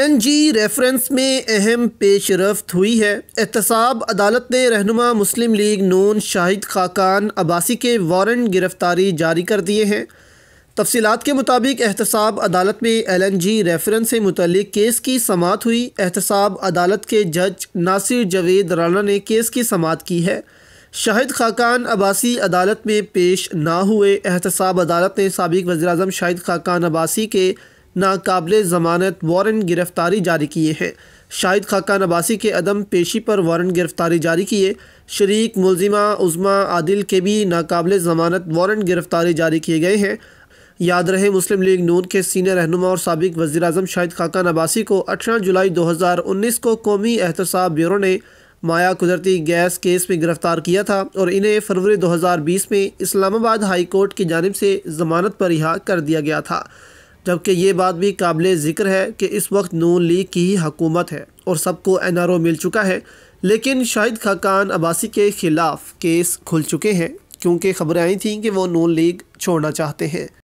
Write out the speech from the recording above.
L G reference में अहम पेश रफ्त हुई है एहतसाब अदालत ने रहनुमा मुस्लिम लीग नून शाहिद खाकान अब्बासी के वारंट गिरफ़्तारी जारी कर दिए हैं तफसीत के मुताबिक एहतसाब अदालत में एल एन जी रेफरेंस से मुतलिक केस की समात हुई एहतसाब अदालत के जज नासिर जवेद राना ने केस की समात की है शाहिद खाकान अब्बासी अदालत में पेश ना हुए एहतसाब अदालत ने सबक वजी अजम शाहिद खाकान अब्बासी के नाकबले ज़मानत वारंट गिरफ़्तारी जारी किए हैं शाहिद खाका नबासी के अदम पेशी पर वारंट गिरफ़्तारी जारी किए शरीक मुलजिमा उज़मा आदिल के भी नाकबले ज़मानत वारंट गिरफ़्तारी जारी किए गए हैं याद रहे मुस्लिम लीग नून के सीनियर रहनुमा और सबक वजी अजम शाहिद खाका नबासी को अठारह जुलाई दो हज़ार उन्नीस को कौमी एहतसाब ब्यूरो ने माया कुदरती गैस केस में गिरफ़्तार किया था और इन्हें फरवरी दो हज़ार बीस में इस्लामाबाद हाई कोर्ट की जानब से ज़मानत पर रिहा कर दिया गया था जबकि ये बात भी काबिल ज़िक्र है कि इस वक्त नून लीग की ही हकूमत है और सबको एन आर ओ मिल चुका है लेकिन शाहिद खाकान अब्बासी के ख़िलाफ़ केस खुल चुके हैं क्योंकि खबरें आई थी कि वो नून लीग छोड़ना चाहते हैं